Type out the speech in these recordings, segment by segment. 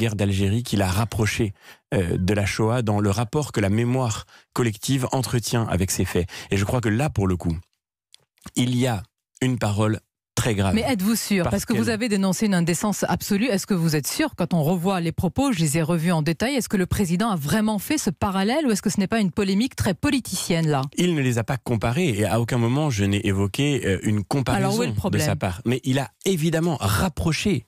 guerre d'Algérie qui l'a rapproché euh, de la Shoah dans le rapport que la mémoire collective entretient avec ces faits. Et je crois que là, pour le coup, il y a une parole Très grave. Mais êtes-vous sûr Parce, que, vous avez dénoncé une indécence absolue. Est-ce que vous êtes sûr, quand on revoit les propos, je les ai revus en détail, est-ce que le président a vraiment fait ce parallèle ou est-ce que ce n'est pas une polémique très politicienne là Il ne les a pas comparés et à aucun moment je n'ai évoqué euh, une comparaison de sa part. Mais il a évidemment rapproché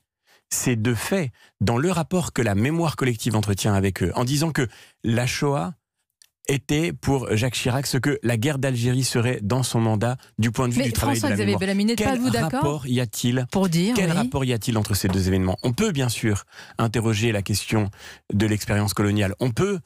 c'est de fait dans le rapport que la mémoire collective entretient avec eux, en disant que la Shoah était pour Jacques Chirac ce que la guerre d'Algérie serait dans son mandat du point de vue du travail de la mémoire. Quel vous rapport y a-t-il quel rapport y a-t-il entre ces deux événements On peut bien sûr interroger la question de l'expérience coloniale. On peut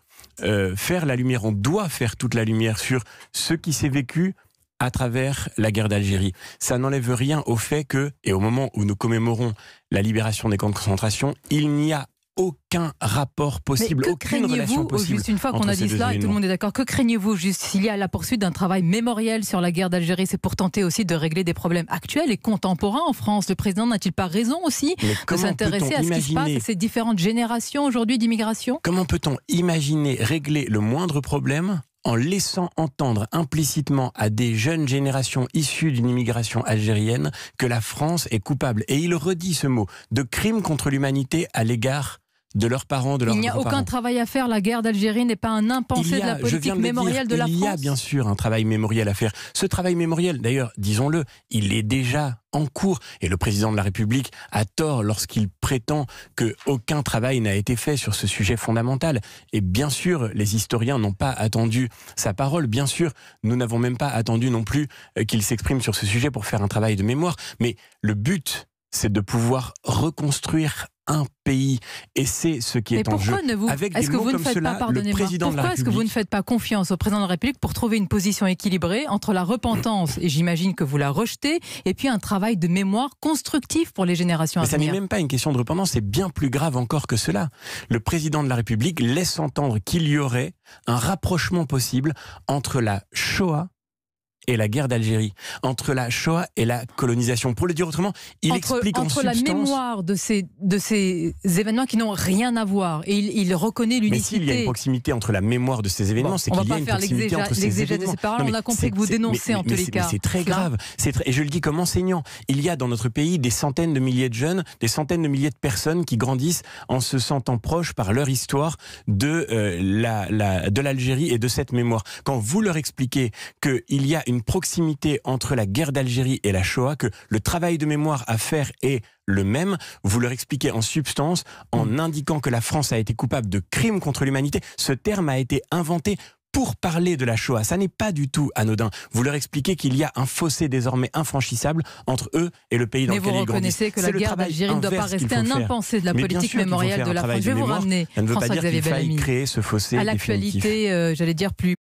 euh, faire la lumière, on doit faire toute la lumière sur ce qui s'est vécu à travers la guerre d'Algérie. Ça n'enlève rien au fait que, et au moment où nous commémorons la libération des camps de concentration, il n'y a aucun rapport possible, Mais que aucune relation Juste une fois qu'on a dit cela et tout le monde est d'accord, que craignez-vous juste s'il y a la poursuite d'un travail mémoriel sur la guerre d'Algérie C'est pour tenter aussi de régler des problèmes actuels et contemporains en France. Le président n'a-t-il pas raison aussi de s'intéresser à ce qui se passe à ces différentes générations aujourd'hui d'immigration Comment peut-on imaginer régler le moindre problème en laissant entendre implicitement à des jeunes générations issues d'une immigration algérienne que la France est coupable. Et il redit ce mot, de crime contre l'humanité à l'égard de leurs parents, de leurs Il n'y a aucun travail à faire. La guerre d'Algérie n'est pas un impensé de la politique mémorielle de la France. Il y a bien sûr un travail mémoriel à faire. Ce travail mémoriel, d'ailleurs, disons-le, il est déjà en cours. Et le président de la République a tort lorsqu'il prétend que aucun travail n'a été fait sur ce sujet fondamental. Et bien sûr, les historiens n'ont pas attendu sa parole. Bien sûr, nous n'avons même pas attendu non plus euh, qu'il s'exprime sur ce sujet pour faire un travail de mémoire. Mais le but, c'est de pouvoir reconstruire un pays. Et c'est ce qui est en jeu. Ne vous... Avec est-ce que vous ne faites pas, Pourquoi est-ce que vous ne faites pas confiance au président de la République pour trouver une position équilibrée entre la repentance, et j'imagine que vous la rejetez, et puis un travail de mémoire constructif pour les générations à venir venir Ça n'est même pas une question de repentance, c'est bien plus grave encore que cela. Le président de la République laisse entendre qu'il y aurait un rapprochement possible entre la Shoah et la guerre d'Algérie, entre la Shoah et la colonisation. Pour le dire autrement, il entre, explique entre la mémoire de ces, de ces événements qui n'ont rien à voir. Et il, reconnaît l'unicité. Mais s'il y a une proximité entre la mémoire de ces événements, c'est qu'il y a une proximité entre ces événements. on a compris que vous dénoncez en tous les cas. C'est très grave. et je le dis comme enseignant. Il y a dans notre pays des centaines de milliers de jeunes, des centaines de milliers de personnes qui grandissent en se sentant proches par leur histoire de l'Algérie euh, la, la, de et de cette mémoire. Quand vous leur expliquez qu'il y a une une proximité entre la guerre d'Algérie et la Shoah, que le travail de mémoire à faire est le même. Vous leur expliquez en substance, en mm. indiquant que la France a été coupable de crimes contre l'humanité. Ce terme a été inventé pour parler de la Shoah. Ça n'est pas du tout anodin. Vous leur expliquez qu'il y a un fossé désormais infranchissable entre eux et le pays dans lequel ils grandissent. Mais vous reconnaissez que la guerre d'Algérie ne doit pas rester un impensé de la politique mémoriale de la France. Je vais vous ramener, François-Xavier ce fossé à l'actualité, euh, j'allais dire plus